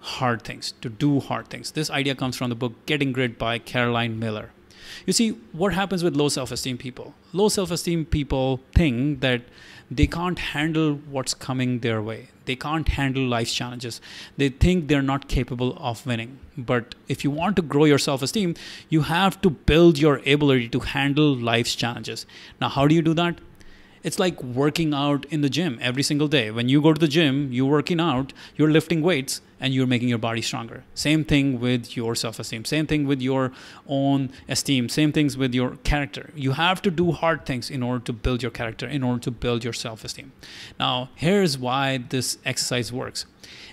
hard things, to do hard things. This idea comes from the book Getting Grit by Caroline Miller. You see, what happens with low self esteem people? Low self esteem people think that they can't handle what's coming their way, they can't handle life's challenges. They think they're not capable of winning. But if you want to grow your self esteem, you have to build your ability to handle life's challenges. Now, how do you do that? it's like working out in the gym every single day. When you go to the gym, you're working out, you're lifting weights, and you're making your body stronger. Same thing with your self esteem, same thing with your own esteem, same things with your character. You have to do hard things in order to build your character, in order to build your self esteem. Now, here's why this exercise works.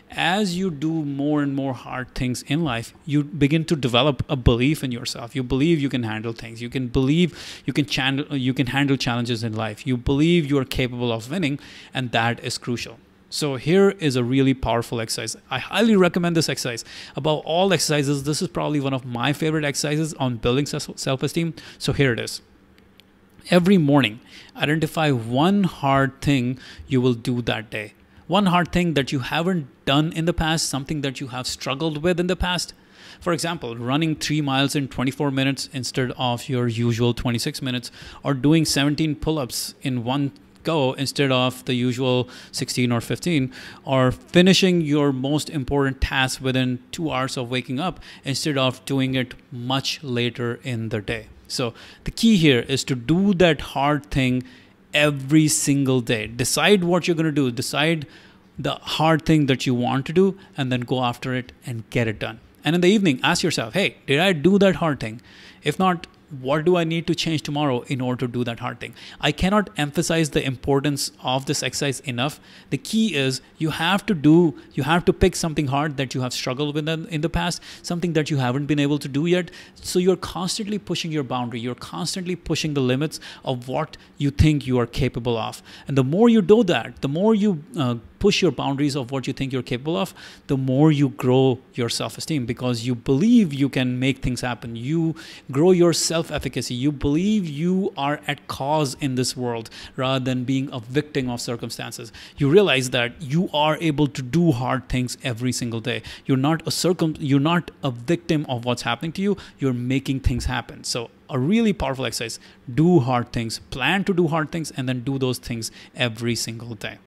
As you do more and more hard things in life, you begin to develop a belief in yourself. You believe you can handle things. You can believe you can channel, you can handle challenges in life. You believe you are capable of winning, and that is crucial. So here is a really powerful exercise. I highly recommend this exercise. Above all exercises, this is probably one of my favorite exercises on building self-esteem. So here it is. Every morning, identify one hard thing you will do that day. One hard thing that you haven't done in the past, something that you have struggled with in the past. For example, running 3 miles in 24 minutes instead of your usual 26 minutes or doing 17 pull-ups in one go instead of the usual 16 or 15, or finishing your most important task within two hours of waking up instead of doing it much later in the day. So the key here is to do that hard thing every single day. Decide what you're going to do, decide the hard thing that you want to do, and then go after it and get it done. And in the evening, ask yourself, hey, did I do that hard thing? If not, what do I need to change tomorrow in order to do that hard thing? I cannot emphasize the importance of this exercise enough. The key is you have to do, you have to pick something hard that you have struggled with in the past, something that you haven't been able to do yet. So you're constantly pushing your boundary, you're constantly pushing the limits of what you think you are capable of. And the more you do that, the more you uh, push your boundaries of what you think you're capable of, the more you grow your self esteem because you believe you can make things happen. You grow your self efficacy. You believe you are at cause in this world rather than being a victim of circumstances. You realize that you are able to do hard things every single day. You're not a circum you're not a victim of what's happening to you. You're making things happen. So a really powerful exercise. Do hard things, plan to do hard things, and then do those things every single day.